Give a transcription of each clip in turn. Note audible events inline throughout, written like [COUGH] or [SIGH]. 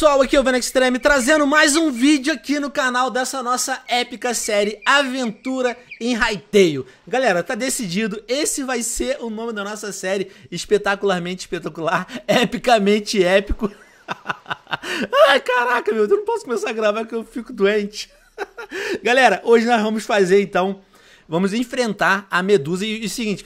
pessoal, aqui é o Venex Extreme trazendo mais um vídeo aqui no canal dessa nossa épica série Aventura em Raiteio. Galera, tá decidido, esse vai ser o nome da nossa série, espetacularmente espetacular, [LAUGHS] epicamente épico. [LAUGHS] Ai, caraca, meu, eu não posso começar a gravar que eu fico doente. [LAUGHS] Galera, hoje nós vamos fazer então, vamos enfrentar a Medusa e, e o seguinte...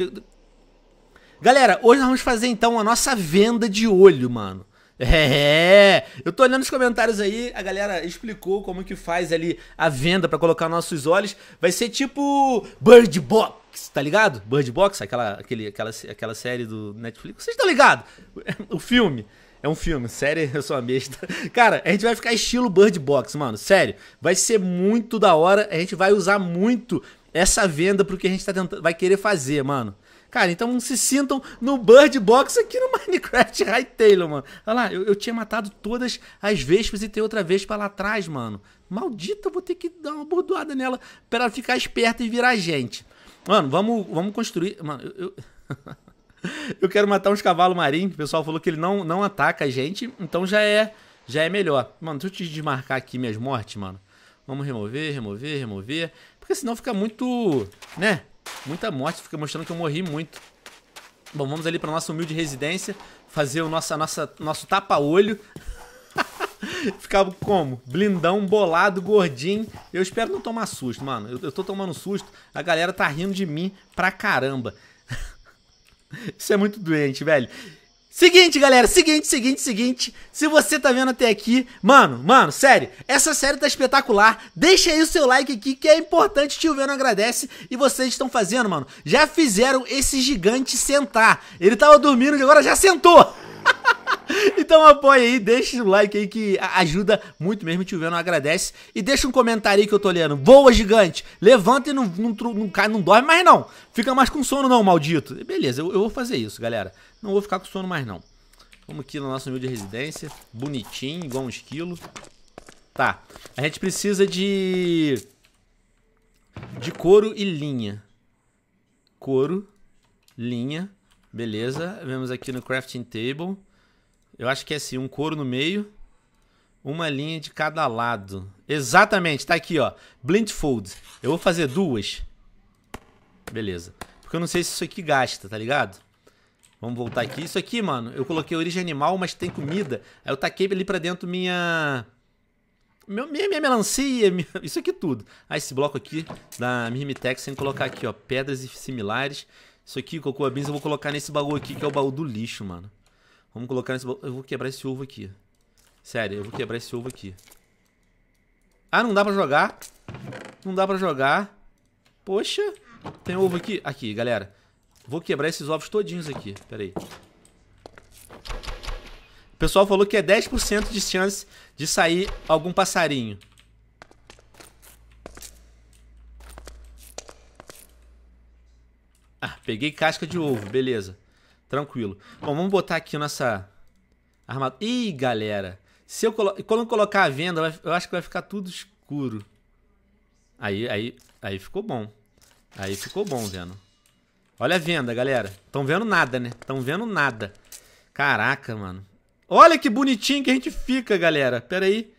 Galera, hoje nós vamos fazer então a nossa venda de olho, mano. [LAUGHS] É, eu tô olhando os comentários aí, a galera explicou como que faz ali a venda para colocar nossos olhos. Vai ser tipo Bird Box, tá ligado? Bird Box, aquela, aquele, aquela, aquela série do Netflix. Vocês estão ligados? [LAUGHS] O filme. É um filme, sério, [LAUGHS] eu sou uma besta. Cara, a gente vai ficar estilo Bird Box, mano, sério. Vai ser muito da hora, a gente vai usar muito essa venda pro que a gente tá tentando, vai querer fazer, mano. Cara, então se sintam no Bird Box aqui no [LAUGHS] Minecraft Hightail, mano. Olha lá, eu, eu, tinha matado todas as vespas e tem outra vespa lá atrás, mano. Maldita, vou ter que dar uma bordoada nela pra ela ficar esperta e virar gente. Mano, vamos, vamos construir... Mano, eu... eu... [LAUGHS] eu quero matar uns cavalos marinhos. O pessoal falou que ele não, não ataca a gente, então já é já é melhor. Mano, deixa eu te desmarcar aqui minhas mortes, mano. Vamos remover, remover, remover. Porque senão fica muito, né? Muita morte, fica mostrando que eu morri muito. Bom, vamos ali pra nossa humilde residência. Fazer o nossa, nossa, nosso tapa-olho. [LAUGHS] Ficava como? Blindão, bolado, gordinho. Eu espero não tomar susto, mano. Eu, eu tô tomando susto. A galera tá rindo de mim pra caramba. [LAUGHS] Isso é muito doente, velho. Seguinte, galera, seguinte, seguinte, seguinte. Se você tá vendo até aqui, mano, mano, sério, essa série tá espetacular. Deixa aí o seu like aqui que é importante, tio Vendo agradece. E vocês estão fazendo, mano. Já fizeram esse gigante sentar. Ele tava dormindo e agora já sentou. [LAUGHS] [LAUGHS] Então apoia aí, deixa o like aí que ajuda muito mesmo, Te Venom agradece. E deixa um comentário aí que eu tô lendo. Boa, gigante! Levanta e não, não, não, cai, não dorme mais não. Fica mais com sono não, maldito. Beleza, eu, eu vou fazer isso, galera. Não vou ficar com sono mais não. Vamos aqui no nosso nível de residência. Bonitinho, igual um esquilo. Tá, a gente precisa de... De couro e linha. Couro, linha, beleza. Vemos aqui no crafting table. Eu acho que é assim, um couro no meio, uma linha de cada lado. Exatamente, tá aqui, ó. Blindfold. Eu vou fazer duas. Beleza. Porque eu não sei se isso aqui gasta, tá ligado? Vamos voltar aqui. Isso aqui, mano, eu coloquei origem animal, mas tem comida. Aí eu taquei ali pra dentro minha... Meu, minha, minha melancia, minha... [LAUGHS] isso aqui tudo. ah, esse bloco aqui da Mirmitex, sem colocar aqui, ó, pedras e similares. Isso aqui, Cocoa Beans, eu vou colocar nesse baú aqui, que é o baú do lixo, mano. Vamos colocar nesse... Eu vou quebrar esse ovo aqui. Sério, eu vou quebrar esse ovo aqui. Ah, não dá pra jogar. Não dá pra jogar. Poxa. Tem ovo aqui? Aqui, galera. Vou quebrar esses ovos todinhos aqui. Pera aí. O pessoal falou que é 10% de chance de sair algum passarinho. Ah, peguei casca de ovo. Beleza. Tranquilo. Bom, vamos botar aqui nossa armadura. Ih, galera. Se eu colo... Quando eu colocar a venda, eu acho que vai ficar tudo escuro. Aí, aí, aí ficou bom. Aí ficou bom, vendo. Olha a venda, galera. Tão vendo nada, né? Tão vendo nada. Caraca, mano. Olha que bonitinho que a gente fica, galera. Pera aí.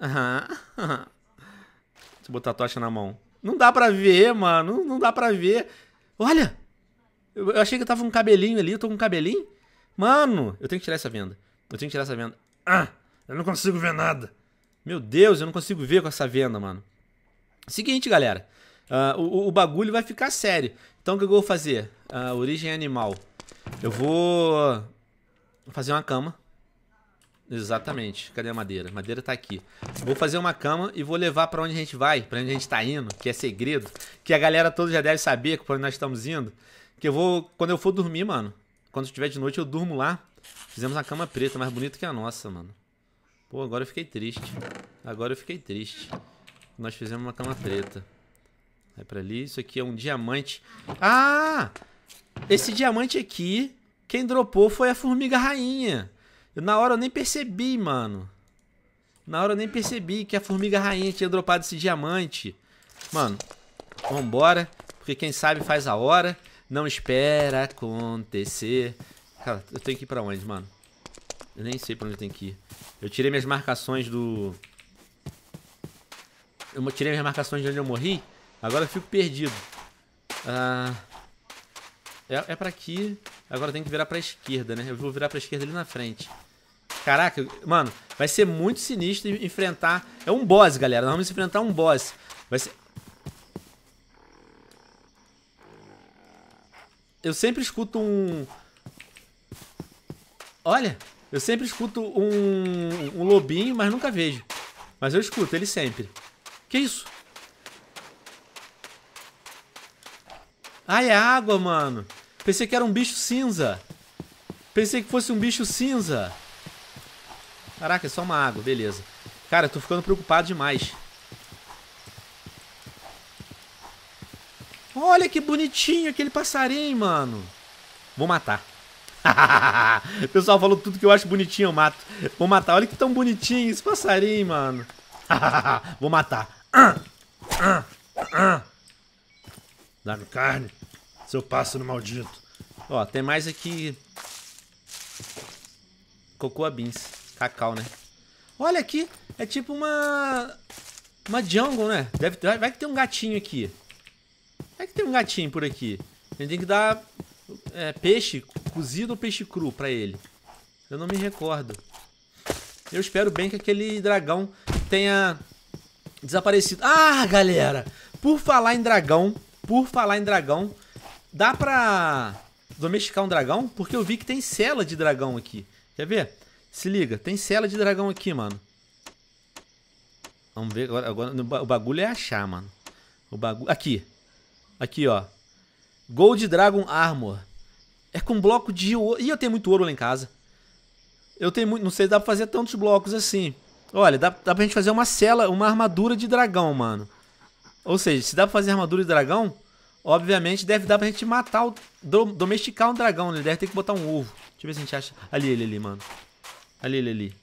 Aham. Deixa eu botar a tocha na mão. Não dá pra ver, mano. Não, não dá pra ver. Olha. Eu, achei que eu tava com um cabelinho ali, eu tô com um cabelinho. Mano, eu tenho que tirar essa venda. Eu tenho que tirar essa venda. Ah, eu não consigo ver nada. Meu Deus, eu não consigo ver com essa venda, mano. Seguinte, galera. Uh, o, o, bagulho vai ficar sério. Então o que eu vou fazer? Uh, origem animal. Eu vou fazer uma cama. Exatamente. Cadê a madeira? A madeira tá aqui. Vou fazer uma cama e vou levar para onde a gente vai, para onde a gente tá indo, que é segredo, que a galera toda já deve saber para onde nós estamos indo. Que eu vou. Quando eu for dormir, mano. Quando estiver de noite, eu durmo lá. Fizemos uma cama preta, mais bonita que a nossa, mano. Pô, agora eu fiquei triste. Agora eu fiquei triste. Nós fizemos uma cama preta. Vai pra ali. Isso aqui é um diamante. Ah! Esse diamante aqui, quem dropou foi a formiga rainha. Eu, na hora eu nem percebi, mano. Na hora eu nem percebi que a formiga rainha tinha dropado esse diamante. Mano, vambora. Porque quem sabe faz a hora. Não espera acontecer. Cara, eu tenho que ir pra onde, mano? Eu nem sei pra onde eu tenho que ir. Eu tirei minhas marcações do... Eu tirei minhas marcações de onde eu morri. Agora eu fico perdido. Ah... É, é pra aqui. Agora tem que virar pra esquerda, né? Eu vou virar pra esquerda ali na frente. Caraca, mano, vai ser muito sinistro enfrentar... É um boss, galera. Nós vamos enfrentar um boss. Vai ser... Eu sempre escuto um... Olha, eu sempre escuto um, um lobinho, mas nunca vejo. Mas eu escuto ele sempre. Que isso? Ah, é água, mano. Pensei que era um bicho cinza. Pensei que fosse um bicho cinza. Caraca, é só uma água, beleza. Cara, eu tô ficando preocupado demais. Olha que bonitinho aquele passarinho, mano. Vou matar. [LAUGHS] o pessoal falou tudo que eu acho bonitinho, eu mato. Vou matar. Olha que tão bonitinho esse passarinho, mano. [LAUGHS] Vou matar. Dá-me carne, seu pássaro maldito. Ó, tem mais aqui... Cocoa beans. Cacau, né? Olha aqui, é tipo uma... Uma jungle, né? Deve... Vai que tem um gatinho aqui. É que tem um gatinho por aqui. A gente tem que dar é, peixe cozido ou peixe cru pra ele. Eu não me recordo. Eu espero bem que aquele dragão tenha desaparecido. Ah, galera! Por falar em dragão, por falar em dragão, dá pra domesticar um dragão? Porque eu vi que tem cela de dragão aqui. Quer ver? Se liga, tem cela de dragão aqui, mano. Vamos ver agora. agora o bagulho é achar, mano. O bagulho. Aqui. Aqui, ó. Gold Dragon Armor. É com bloco de ouro. Ih, eu tenho muito ouro lá em casa. Eu tenho muito. Não sei se dá pra fazer tantos blocos assim. Olha, dá, dá pra gente fazer uma cela, uma armadura de dragão, mano. Ou seja, se dá pra fazer armadura de dragão, obviamente deve dar pra gente matar o. domesticar um dragão, né? Ele deve ter que botar um ovo. Deixa eu ver se a gente acha. Ali, ele ali, mano. Ali, ele ali.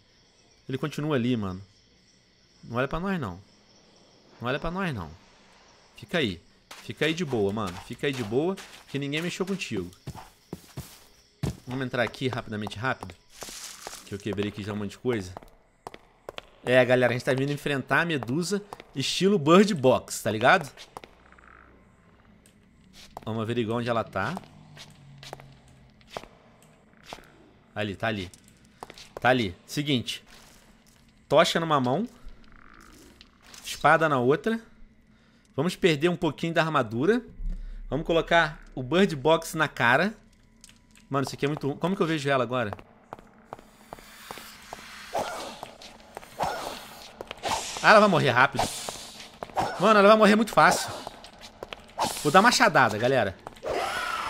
Ele continua ali, mano. Não olha pra nós, não. Não olha pra nós, não. Fica aí. Fica aí de boa, mano. Fica aí de boa, que ninguém mexeu contigo. Vamos entrar aqui rapidamente, rápido. Que eu quebrei aqui já um monte de coisa. É, galera, a gente tá vindo enfrentar a Medusa estilo Bird Box, tá ligado? Vamos averiguar onde ela tá. Ali, tá ali. Tá ali. Seguinte. Tocha numa mão. Espada na outra. Vamos perder um pouquinho da armadura. Vamos colocar o Bird Box na cara. Mano, isso aqui é muito Como que eu vejo ela agora? Ah, ela vai morrer rápido. Mano, ela vai morrer muito fácil. Vou dar machadada, galera.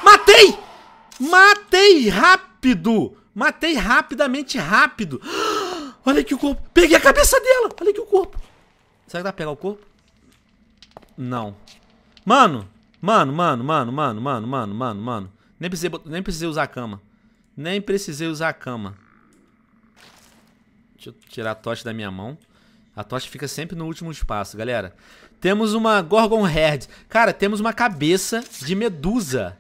Matei! Matei rápido! Matei rapidamente rápido. [GASPS] Olha aqui o corpo. Peguei a cabeça dela. Olha aqui o corpo. Será que dá pra pegar o corpo? Não. Mano, mano, mano, mano, mano, mano, mano, mano, mano. Nem precisei, nem precisei usar a cama. Nem precisei usar a cama. Deixa eu tirar a tocha da minha mão. A tocha fica sempre no último espaço, galera. Temos uma Gorgon Head. Cara, temos uma cabeça de medusa.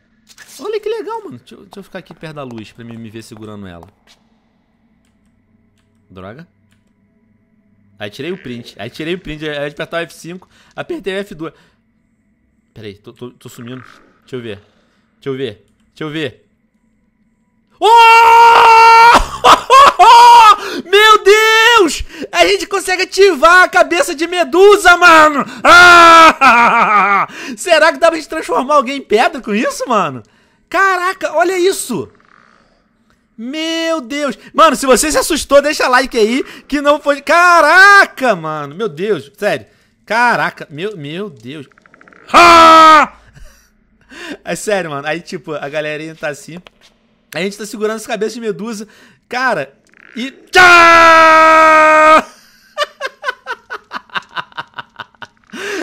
Olha que legal, mano. Deixa eu, deixa eu ficar aqui perto da luz pra mim me ver segurando ela. Droga. Aí tirei o print. Aí tirei o print. Aí apertar o F5. Apertei o F2. Pera aí, tô, tô, tô sumindo. Deixa eu ver. Deixa eu ver. Deixa eu ver. Oh! [LAUGHS] Meu Deus! A gente consegue ativar a cabeça de medusa, mano! Ah! [LAUGHS] Será que dá pra gente transformar alguém em pedra com isso, mano? Caraca, olha isso! Meu Deus! Mano, se você se assustou, deixa like aí, que não foi... Caraca, mano! Meu Deus, sério. Caraca, meu, meu Deus. Ah! É sério, mano. Aí, tipo, a galerinha tá assim. A gente tá segurando as cabeças de medusa. Cara, e... Tchau! [LAUGHS]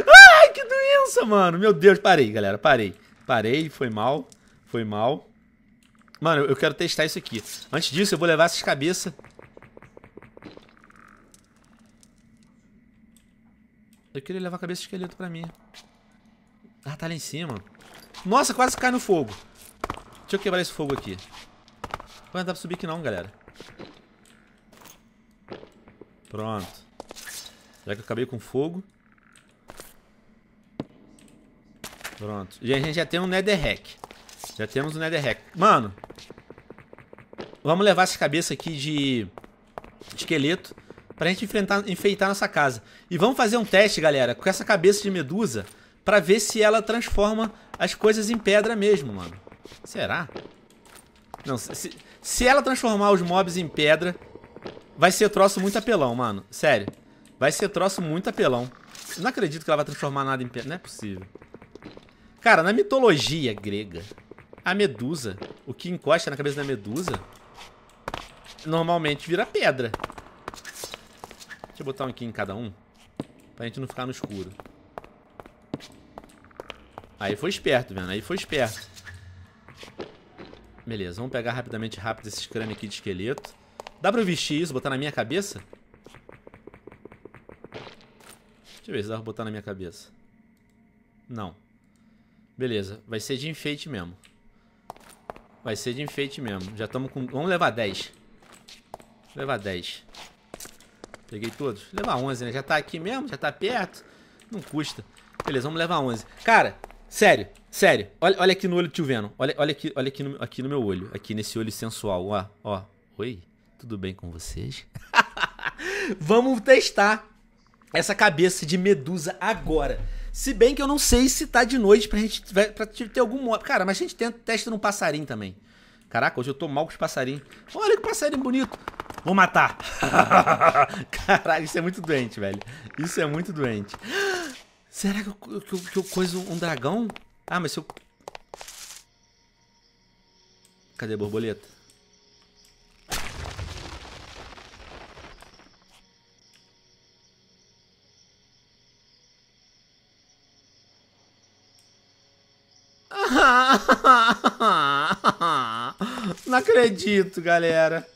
Ai, que doença, mano. Meu Deus, parei, galera. Parei. Parei, foi mal. Foi mal. Mano, eu quero testar isso aqui. Antes disso, eu vou levar essas cabeças. Eu queria levar a cabeça de esqueleto pra mim. Ah, tá lá em cima. Nossa, quase cai no fogo. Deixa eu quebrar esse fogo aqui. Não dá pra subir aqui não, galera. Pronto. Já que eu acabei com fogo. Pronto. E a gente já tem um netherrack. Já temos um netherrack. Mano, Vamos levar essa cabeça aqui de esqueleto pra gente enfrentar, enfeitar nossa casa. E vamos fazer um teste, galera, com essa cabeça de medusa pra ver se ela transforma as coisas em pedra mesmo, mano. Será? Não, se, se ela transformar os mobs em pedra, vai ser troço muito apelão, mano. Sério. Vai ser troço muito apelão. Eu não acredito que ela vai transformar nada em pedra. Não é possível. Cara, na mitologia grega, a medusa, o que encosta na cabeça da medusa normalmente vira pedra. Deixa eu botar um aqui em cada um. Pra gente não ficar no escuro. Aí foi esperto, vendo? Aí foi esperto. Beleza, vamos pegar rapidamente rápido esses crânios aqui de esqueleto. Dá pra eu vestir isso, botar na minha cabeça? Deixa eu ver se dá pra botar na minha cabeça. Não. Beleza, vai ser de enfeite mesmo. Vai ser de enfeite mesmo. Já estamos com... Vamos levar 10 levar 10. Peguei todos. Levar 11, né? Já tá aqui mesmo, já tá perto. Não custa. Beleza, vamos levar 11. Cara, sério, sério. Olha, olha aqui no olho do tio Venom. Olha, olha, aqui, olha aqui, no, aqui no meu olho. Aqui nesse olho sensual. Ó, ó. Oi, tudo bem com vocês? [LAUGHS] vamos testar essa cabeça de medusa agora. Se bem que eu não sei se tá de noite pra gente pra ter algum modo. Cara, mas a gente tenta, testa num passarinho também. Caraca, hoje eu tô mal com os passarinhos. Olha que passarinho bonito. Vou matar. [LAUGHS] Caralho, isso é muito doente, velho. Isso é muito doente. Será que eu, que eu, que eu coiso um dragão? Ah, mas se eu... Cadê a borboleta? [LAUGHS] Não acredito, galera.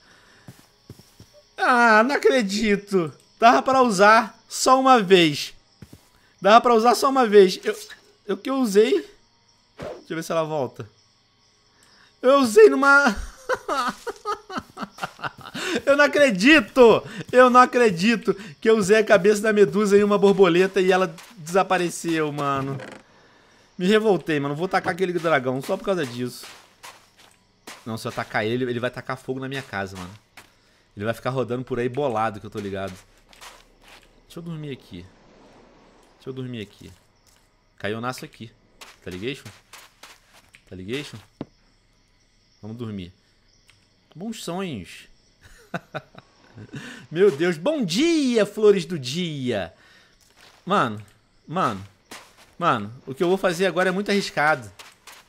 Ah, não acredito. Dava pra usar só uma vez. Dava pra usar só uma vez. Eu, eu que eu usei... Deixa eu ver se ela volta. Eu usei numa... [LAUGHS] eu não acredito! Eu não acredito que eu usei a cabeça da medusa em uma borboleta e ela desapareceu, mano. Me revoltei, mano. Vou tacar aquele dragão só por causa disso. Não, se eu atacar ele, ele vai tacar fogo na minha casa, mano. Ele vai ficar rodando por aí bolado, que eu tô ligado. Deixa eu dormir aqui. Deixa eu dormir aqui. Caiu naço aqui. Tá ligado? Tá ligado? Vamos dormir. Bons sonhos. [LAUGHS] Meu Deus. Bom dia, flores do dia. Mano, mano, mano. O que eu vou fazer agora é muito arriscado.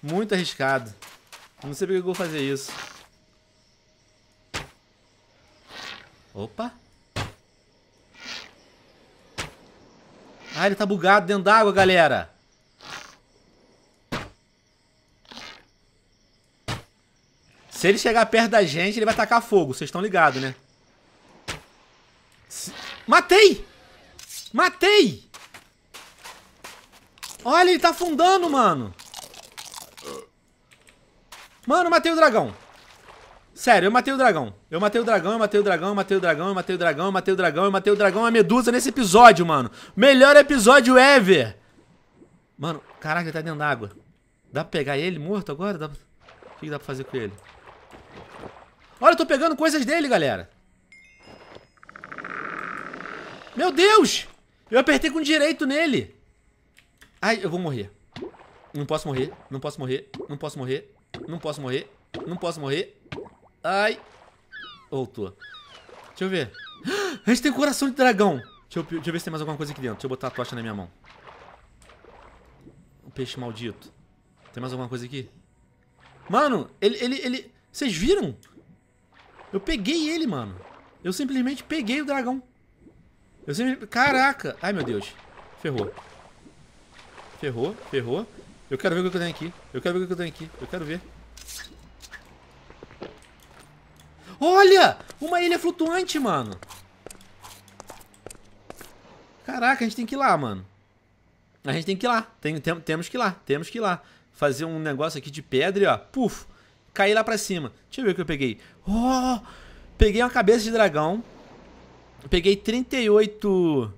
Muito arriscado. Não sei porque eu vou fazer isso. Opa. Ah, ele tá bugado dentro d'água, galera. Se ele chegar perto da gente, ele vai tacar fogo. Vocês estão ligados, né? Matei! Matei! Olha, ele tá afundando, mano. Mano, matei o dragão. Sério, eu matei o dragão. Eu matei o dragão, eu matei o dragão, eu matei o dragão, eu matei o dragão, eu matei o dragão, eu matei o dragão, a é medusa nesse episódio, mano. Melhor episódio ever. Mano, caraca, ele tá dentro d'água. Dá pra pegar ele morto agora? Dá pra... O que dá pra fazer com ele? Olha, eu tô pegando coisas dele, galera. Meu Deus! Eu apertei com direito nele. Ai, eu vou morrer. Não posso morrer, não posso morrer, não posso morrer, não posso morrer, não posso morrer. Ai. Voltou. Deixa eu ver. A gente tem coração de dragão. Deixa eu, deixa eu ver se tem mais alguma coisa aqui dentro. Deixa eu botar a tocha na minha mão. O peixe maldito. Tem mais alguma coisa aqui? Mano, ele, ele, ele... Vocês viram? Eu peguei ele, mano. Eu simplesmente peguei o dragão. Eu simplesmente... Caraca. Ai, meu Deus. Ferrou. Ferrou, ferrou. Eu quero ver o que eu tenho aqui. Eu quero ver o que eu tenho aqui. Eu quero ver. Olha! Uma ilha flutuante, mano. Caraca, a gente tem que ir lá, mano. A gente tem que ir lá. Tem, tem, temos que ir lá. Temos que ir lá. Fazer um negócio aqui de pedra e, ó, puf, cair lá pra cima. Deixa eu ver o que eu peguei. Oh! Peguei uma cabeça de dragão. Peguei 38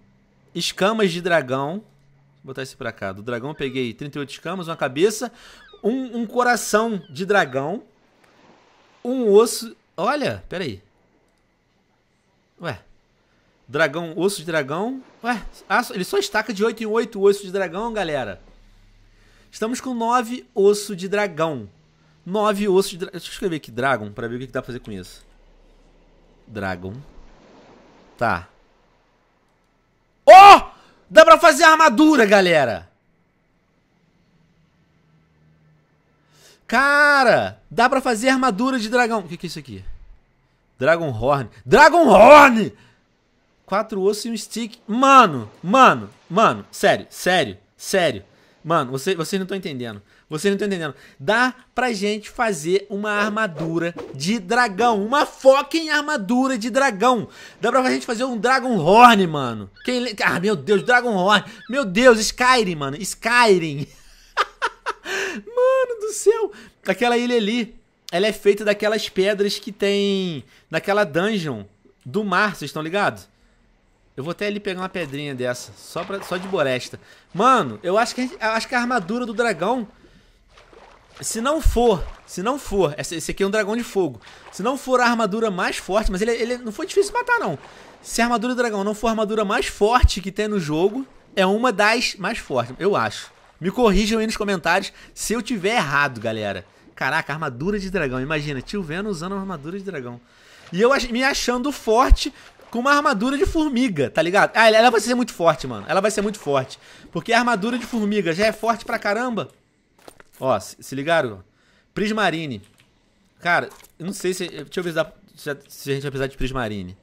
escamas de dragão. Vou botar esse pra cá. Do dragão eu peguei 38 escamas, uma cabeça, um, um coração de dragão, um osso Olha, peraí. Ué. Dragão, osso de dragão. Ué, ah, ele só estaca de 8 em 8 osso de dragão, galera. Estamos com 9 osso de dragão. 9 osso de dragão. Deixa eu escrever aqui dragão pra ver o que dá pra fazer com isso. Dragão. Tá. Oh! Dá pra fazer armadura, galera! Cara, dá pra fazer armadura de dragão. O que, que é isso aqui? Dragon Horn. Dragon Horn! Quatro ossos e um stick. Mano, mano, mano. Sério, sério, sério. Mano, você, vocês não estão entendendo. Vocês não estão entendendo. Dá pra gente fazer uma armadura de dragão. Uma fucking armadura de dragão. Dá pra gente fazer um Dragon Horn, mano. Quem... Ah, meu Deus, Dragon Horn. Meu Deus, Skyrim, mano. Skyrim. [LAUGHS] do céu! Aquela ilha ali, ela é feita daquelas pedras que tem naquela dungeon do mar, vocês estão ligados? Eu vou até ali pegar uma pedrinha dessa, só, pra, só de boresta. Mano, eu acho que, eu acho que a armadura do dragão, se não for, se não for, esse aqui é um dragão de fogo, se não for a armadura mais forte, mas ele, ele não foi difícil matar não. Se a armadura do dragão não for a armadura mais forte que tem no jogo, é uma das mais fortes, eu acho. Me corrijam aí nos comentários se eu tiver errado, galera. Caraca, armadura de dragão. Imagina, tio Venom usando uma armadura de dragão. E eu me achando forte com uma armadura de formiga, tá ligado? Ah, ela vai ser muito forte, mano. Ela vai ser muito forte. Porque a armadura de formiga já é forte pra caramba. Ó, se, se ligaram? Prismarine. Cara, eu não sei se... Deixa eu ver se, se a gente vai precisar de Prismarine.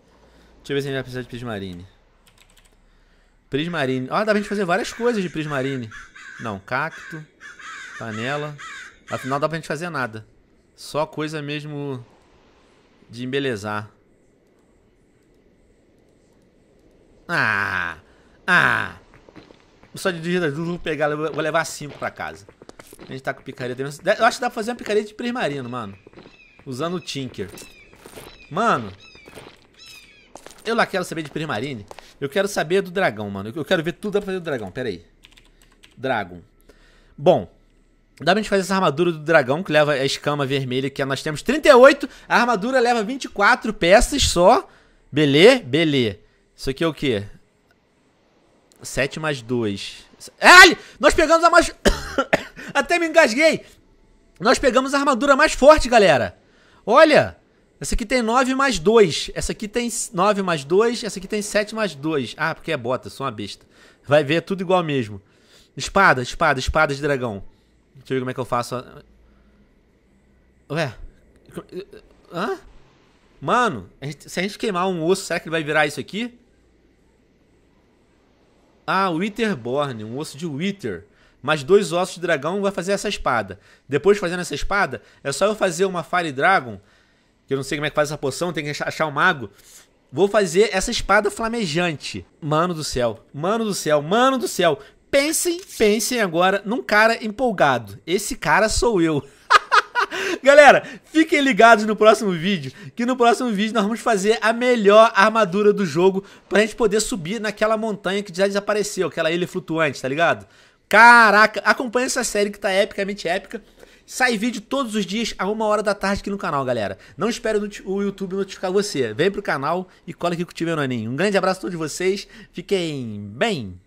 Deixa eu ver se a gente vai precisar de Prismarine. Prismarine. Ó, ah, dá pra gente fazer várias coisas de Prismarine. Não, cacto, panela. Afinal, dá pra gente fazer nada. Só coisa mesmo de embelezar. Ah! Ah! Só de digitar, vou pegar, vou levar cinco pra casa. A gente tá com picareta. Eu acho que dá pra fazer uma picareta de prismarino, mano. Usando o Tinker. Mano, eu lá quero saber de Primarine. Eu quero saber do dragão, mano. Eu quero ver tudo pra fazer do dragão. Pera aí. Dragon. Bom, dá pra gente fazer essa armadura do dragão que leva a escama vermelha que é, nós temos 38, a armadura leva 24 peças só. Belê, belê. Isso aqui é o quê? 7 mais 2. É, Ai! Nós pegamos a mais... [COUGHS] Até me engasguei! Nós pegamos a armadura mais forte, galera. Olha! Essa aqui tem 9 mais 2. Essa aqui tem 9 mais 2. Essa aqui tem 7 mais 2. Ah, porque é bota, sou uma besta. Vai ver, é tudo igual mesmo. Espada, espada, espada de dragão. Deixa eu ver como é que eu faço. Ué? Hã? Mano, a gente, se a gente queimar um osso, será que ele vai virar isso aqui? Ah, Witherborn, um osso de Wither. Mais dois ossos de dragão vai fazer essa espada. Depois de fazer essa espada, é só eu fazer uma Fire Dragon. Que eu não sei como é que faz essa poção, tem que achar o um mago. Vou fazer essa espada flamejante. Mano do céu, mano do céu, mano do céu pensem, pensem agora num cara empolgado. Esse cara sou eu. [LAUGHS] Galera, fiquem ligados no próximo vídeo, que no próximo vídeo nós vamos fazer a melhor armadura do jogo pra gente poder subir naquela montanha que já desapareceu, aquela ilha flutuante, tá ligado? Caraca, acompanha essa série que tá epicamente épica. Sai vídeo todos os dias a uma hora da tarde aqui no canal, galera. Não espere o YouTube notificar você. Vem pro canal e cola aqui com o Tio Menoninho. É um grande abraço a todos vocês. Fiquem bem.